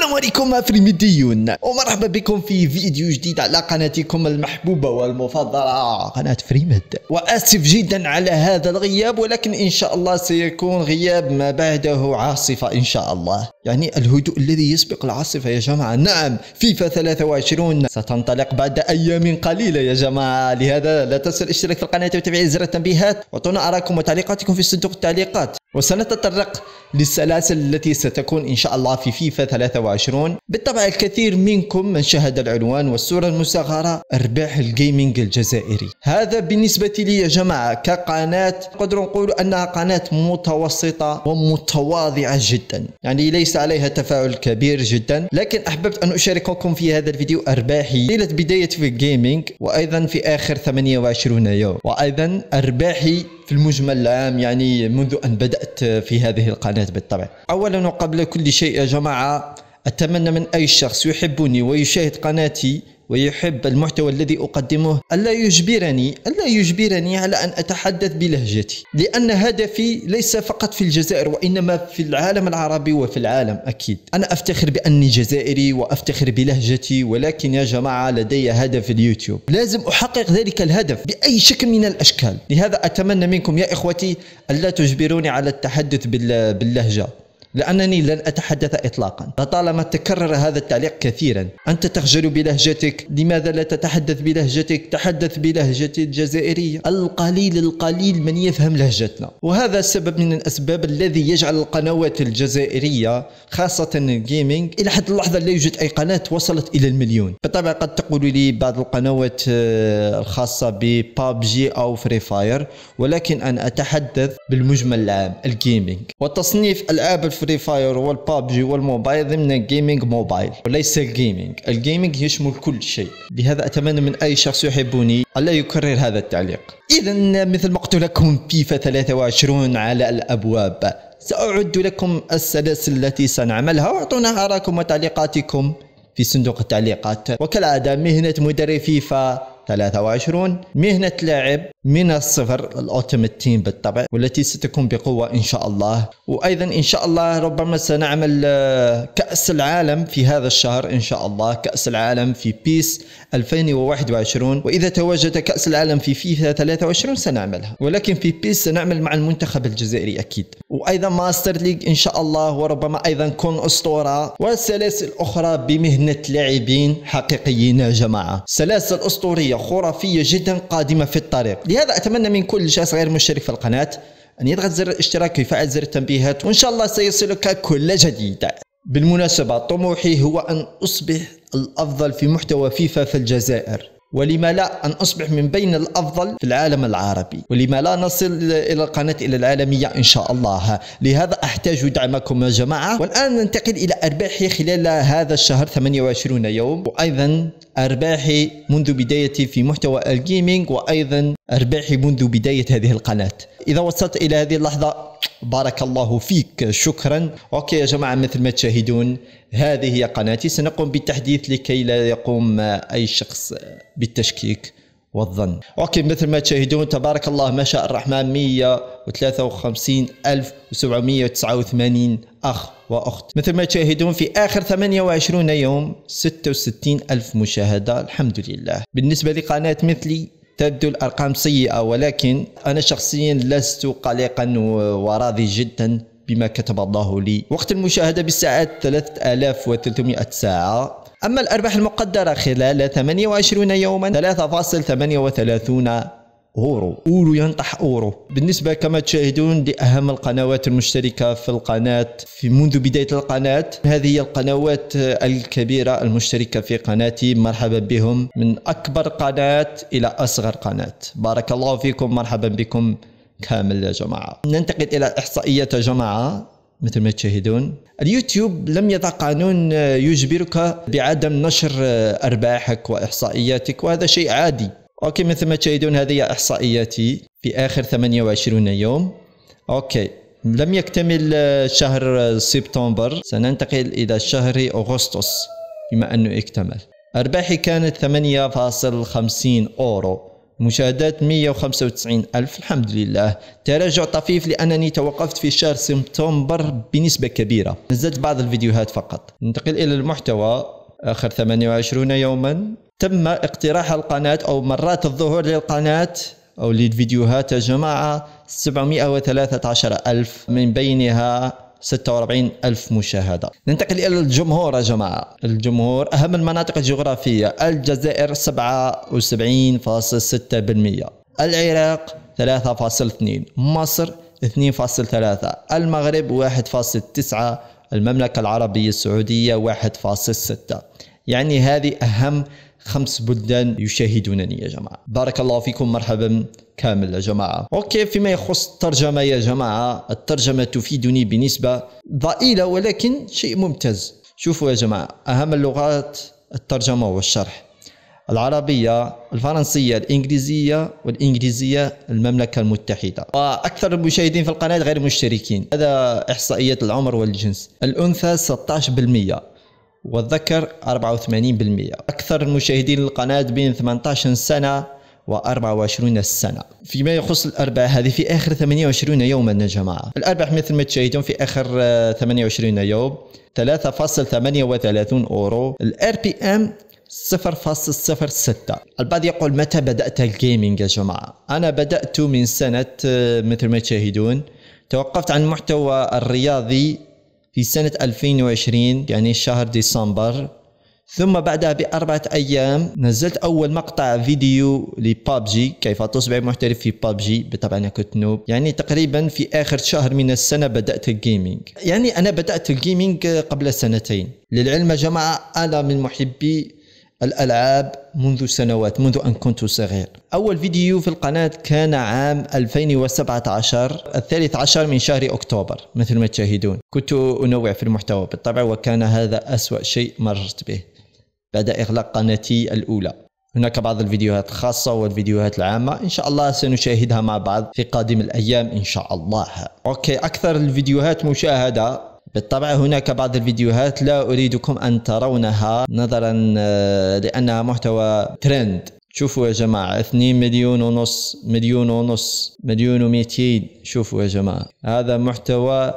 السلام عليكم افريميديون ومرحبا بكم في فيديو جديد على قناتكم المحبوبة والمفضلة قناة فريمد واسف جدا على هذا الغياب ولكن ان شاء الله سيكون غياب ما بعده عاصفة ان شاء الله يعني الهدوء الذي يسبق العاصفة يا جماعة نعم فيفا 23 ستنطلق بعد ايام قليلة يا جماعة لهذا لا تنسوا الاشتراك في القناة وتفعيل زر التنبيهات وأعطونا اراكم وتعليقاتكم في صندوق التعليقات وسنتطرق للسلاسل التي ستكون إن شاء الله في فيفا 23 بالطبع الكثير منكم من شهد العنوان والصورة المصغرة أرباح الجيمنج الجزائري هذا بالنسبة لي يا جماعة كقناة قدر نقول أنها قناة متوسطة ومتواضعة جدا يعني ليس عليها تفاعل كبير جدا لكن أحببت أن أشارككم في هذا الفيديو أرباحي ليلة بداية في الجيمنج وأيضا في آخر 28 يوم وأيضا أرباحي في المجمل العام يعني منذ أن بدأت في هذه القناة الانترنت بالطبع اولا وقبل كل شيء يا جماعه اتمنى من اي شخص يحبني ويشاهد قناتي ويحب المحتوى الذي أقدمه ألا يجبرني ألا يجبرني على أن أتحدث بلهجتي لأن هدفي ليس فقط في الجزائر وإنما في العالم العربي وفي العالم أكيد أنا أفتخر بأني جزائري وأفتخر بلهجتي ولكن يا جماعة لدي هدف اليوتيوب لازم أحقق ذلك الهدف بأي شكل من الأشكال لهذا أتمنى منكم يا إخوتي ألا تجبروني على التحدث باللهجة لأنني لن أتحدث إطلاقا لطالما تكرر هذا التعليق كثيرا أنت تخجل بلهجتك لماذا لا تتحدث بلهجتك تحدث بلهجتي الجزائرية القليل القليل من يفهم لهجتنا وهذا سبب من الأسباب الذي يجعل القنوات الجزائرية خاصة الجيمنج إلى حد اللحظة لا يوجد أي قناة وصلت إلى المليون بالطبع قد تقول لي بعض القنوات آه، الخاصة ببابجي أو فري فاير ولكن أنا أتحدث بالمجمل العام الجيمنج وتصنيف العاب الفري فاير والبابجي والموبايل ضمن الجيمنج موبايل وليس الجيمنج الجيمنج يشمل كل شيء لهذا اتمنى من اي شخص يحبني الا يكرر هذا التعليق اذا مثل ما قلت لكم فيفا 23 على الابواب ساعد لكم السلاسل التي سنعملها واعطونا اراءكم وتعليقاتكم في صندوق التعليقات وكالعاده مهنه مدرب فيفا 23 مهنة لاعب من الصفر الأوتوميت تيم بالطبع والتي ستكون بقوة إن شاء الله وأيضا إن شاء الله ربما سنعمل آه، كأس العالم في هذا الشهر إن شاء الله كأس العالم في بيس 2021 وإذا تواجد كأس العالم في فيفا 23 سنعملها ولكن في بيس سنعمل مع المنتخب الجزائري أكيد وأيضا ماستر ليج إن شاء الله وربما أيضا كون أسطورة وسلاسل أخرى بمهنة لاعبين حقيقيين يا جماعة سلاسل أسطورية خرافية جدا قادمة في الطريق لهذا أتمنى من كل شخص غير مشترك في القناة أن يضغط زر الاشتراك ويفعل زر التنبيهات وإن شاء الله سيصلك كل جديد بالمناسبة طموحي هو أن أصبح الأفضل في محتوى فيفا في الجزائر ولما لا أن أصبح من بين الأفضل في العالم العربي ولما لا نصل إلى القناة إلى العالمية إن شاء الله لهذا أحتاج دعمكم يا جماعة والآن ننتقل إلى أرباحي خلال هذا الشهر 28 يوم وأيضا أرباحي منذ بدايتي في محتوى الجيمنج وأيضا أرباحي منذ بداية هذه القناة إذا وصلت إلى هذه اللحظة بارك الله فيك شكرا أوكي يا جماعة مثل ما تشاهدون هذه هي قناتي سنقوم بالتحديث لكي لا يقوم أي شخص بالتشكيك والظن أوكي مثل ما تشاهدون تبارك الله ما شاء الرحمن 153789 أخ وأخت مثل ما تشاهدون في آخر 28 يوم 66 ألف مشاهدة الحمد لله بالنسبة لقناة مثلي تبدو الأرقام سيئة ولكن أنا شخصيا لست قلقا وراضي جدا بما كتب الله لي وقت المشاهدة بالساعات 3300 ساعة أما الأرباح المقدرة خلال 28 يوما 3.38 اورو اورو ينطح اورو بالنسبه كما تشاهدون لاهم القنوات المشتركه في القناه في منذ بدايه القناه هذه هي القنوات الكبيره المشتركه في قناتي مرحبا بهم من اكبر قناه الى اصغر قناه بارك الله فيكم مرحبا بكم كامل يا جماعه ننتقل الى احصائيات جماعه مثل ما تشاهدون اليوتيوب لم يضع قانون آه، يجبرك بعدم نشر آه، أرباحك وإحصائياتك وهذا شيء عادي أوكي مثل ما تشاهدون هذه إحصائياتي في آخر 28 يوم أوكي لم يكتمل آه، شهر سبتمبر سننتقل إلى شهر أغسطس بما أنه اكتمل أرباحي كانت 8.50 أورو مشاهدات 195 ألف الحمد لله تراجع طفيف لأنني توقفت في شهر سبتمبر بنسبة كبيرة نزلت بعض الفيديوهات فقط ننتقل إلى المحتوى آخر 28 يوما تم اقتراح القناة أو مرات الظهور للقناة أو للفيديوهات يا جماعة 713 ألف من بينها 46 ألف مشاهدة ننتقل إلى الجمهور يا جماعة الجمهور أهم المناطق الجغرافية الجزائر 77.6% العراق 3.2 مصر 2.3 المغرب 1.9 المملكة العربية السعودية 1.6 يعني هذه أهم خمس بلدان يشاهدونني يا جماعة بارك الله فيكم مرحبا كامل يا جماعة أوكي فيما يخص الترجمة يا جماعة الترجمة تفيدني بنسبة ضئيلة ولكن شيء ممتاز شوفوا يا جماعة أهم اللغات الترجمة والشرح العربية الفرنسية الإنجليزية والإنجليزية المملكة المتحدة وأكثر المشاهدين في القناة غير مشتركين هذا إحصائيات العمر والجنس الأنثى 16% والذكر 84% أكثر المشاهدين للقناة بين 18 سنة و 24 سنة فيما يخص الأرباح هذه في آخر 28 يوما يا جماعة الأرباح مثل ما تشاهدون في آخر 28 آه، يوم 3.38 أورو الار بي ام 0.06 البعض يقول متى بدأت الجيمنج يا جماعة أنا بدأت من سنة آه، مثل ما تشاهدون توقفت عن المحتوى الرياضي في سنة 2020 يعني شهر ديسمبر ثم بعدها بأربعة أيام نزلت أول مقطع فيديو لبابجي كيف تصبح محترف في بابجي بالطبع كنت نوب يعني تقريبا في آخر شهر من السنة بدأت الجيمنج يعني أنا بدأت الجيمنج قبل سنتين للعلم يا جماعة أنا من محبي الألعاب منذ سنوات منذ أن كنت صغير أول فيديو في القناة كان عام 2017 الثالث عشر من شهر أكتوبر مثل ما تشاهدون كنت أنوع في المحتوى بالطبع وكان هذا أسوأ شيء مررت به بعد إغلاق قناتي الأولى هناك بعض الفيديوهات الخاصة والفيديوهات العامة إن شاء الله سنشاهدها مع بعض في قادم الأيام إن شاء الله أوكي أكثر الفيديوهات مشاهدة بالطبع هناك بعض الفيديوهات لا أريدكم أن ترونها نظرا آه، لأنها محتوى ترند شوفوا يا جماعة اثنين مليون ونص مليون ونص مليون ومئتين شوفوا يا جماعة هذا محتوى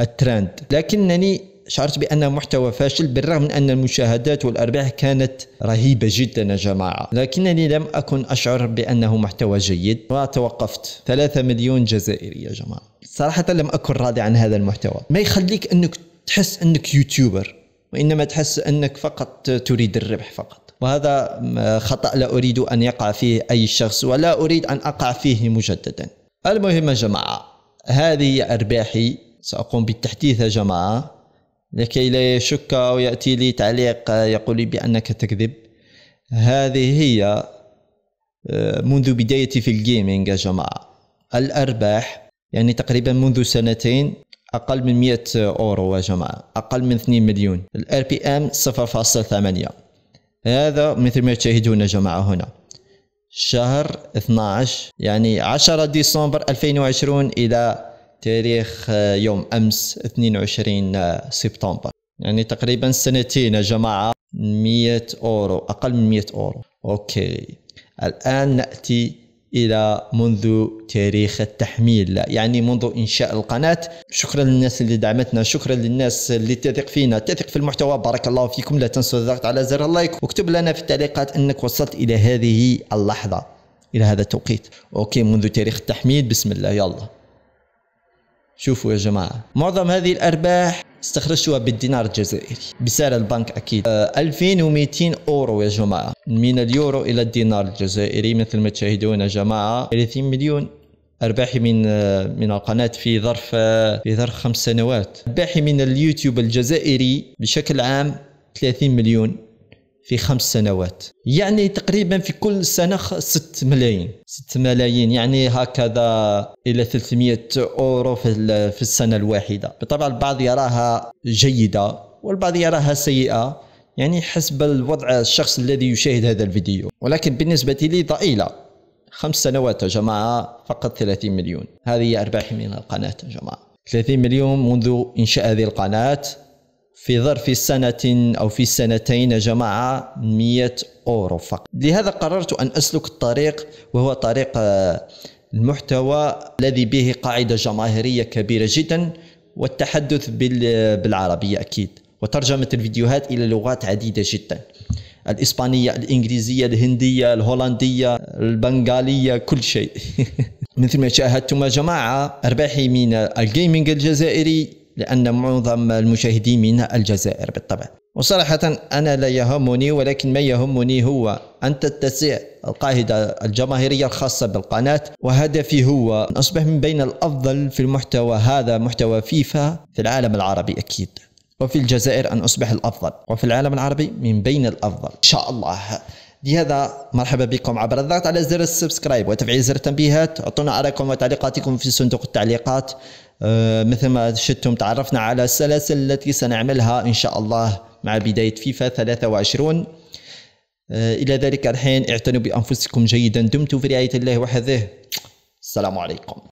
الترند لكنني شعرت بأن محتوى فاشل بالرغم من أن المشاهدات والأرباح كانت رهيبة جدا يا جماعة لكنني لم أكن أشعر بأنه محتوى جيد وتوقفت ثلاثة مليون جزائري يا جماعة صراحة لم أكن راضي عن هذا المحتوى ما يخليك أنك تحس أنك يوتيوبر وإنما تحس أنك فقط تريد الربح فقط وهذا خطأ لا أريد أن يقع فيه أي شخص ولا أريد أن أقع فيه مجددا المهم يا جماعة هذه أرباحي سأقوم بالتحديث يا جماعة لكي لا يشك ويأتي لي تعليق يقول لي بأنك تكذب هذه هي آه، منذ بدايتي في الجيمنج يا جماعة الأرباح يعني تقريبا منذ سنتين أقل من 100 أورو يا جماعة أقل من 2 مليون الار بي ام 0.8 هذا مثل ما تشاهدون يا جماعة هنا شهر 12 يعني 10 ديسمبر 2020 إلى تاريخ يوم أمس 22 سبتمبر يعني تقريبا سنتين يا جماعة 100 أورو أقل من 100 أورو أوكي الآن نأتي الى منذ تاريخ التحميل يعني منذ انشاء القناه شكرا للناس اللي دعمتنا شكرا للناس اللي تثق فينا تثق في المحتوى بارك الله فيكم لا تنسوا الضغط على زر اللايك واكتب لنا في التعليقات انك وصلت الى هذه اللحظه الى هذا التوقيت اوكي منذ تاريخ التحميل بسم الله يلا شوفوا يا جماعه معظم هذه الارباح استخرجتها بالدينار الجزائري بسعر البنك اكيد 2200 آه، اورو يا جماعه من اليورو الى الدينار الجزائري مثل ما تشاهدون يا جماعه 30 مليون ارباحي من آه، من القناه في ظرف آه، في ظرف خمس سنوات ارباحي من اليوتيوب الجزائري بشكل عام 30 مليون في خمس سنوات يعني تقريبا في كل سنة 6 ملايين 6 ملايين يعني هكذا إلى 300 أورو في السنة الواحدة بالطبع البعض يراها جيدة والبعض يراها سيئة يعني حسب الوضع الشخص الذي يشاهد هذا الفيديو ولكن بالنسبة لي ضئيلة خمس سنوات يا جماعة فقط 30 مليون هذه أرباحي من القناة يا جماعة 30 مليون منذ إنشاء هذه القناة في ظرف سنة أو في سنتين جمع 100 أورو فقط لهذا قررت أن أسلك الطريق وهو طريق آه، المحتوى الذي به قاعدة جماهيرية كبيرة جدا والتحدث بالعربية أكيد وترجمة الفيديوهات إلى لغات عديدة جدا الإسبانية الإنجليزية الهندية الهولندية البنغالية كل شيء مثل ما شاهدتم يا جماعة أرباحي من الجيمنج الجزائري لأن معظم المشاهدين من الجزائر بالطبع وصراحة أنا لا يهمني ولكن ما يهمني هو أن تتسع القاعدة الجماهيرية الخاصة بالقناة وهدفي هو أن أصبح من بين الأفضل في المحتوى هذا محتوى فيفا في العالم العربي أكيد وفي الجزائر أن أصبح الأفضل وفي العالم العربي من بين الأفضل إن شاء الله لهذا مرحبا بكم عبر الضغط على زر السبسكرايب وتفعيل زر التنبيهات اعطونا ارائكم وتعليقاتكم في صندوق التعليقات آه، مثل ما شدتم تعرفنا على السلاسل التي سنعملها ان شاء الله مع بدايه فيفا 23 آه، الى ذلك الحين اعتنوا بانفسكم جيدا دمتم في رعايه الله وحده السلام عليكم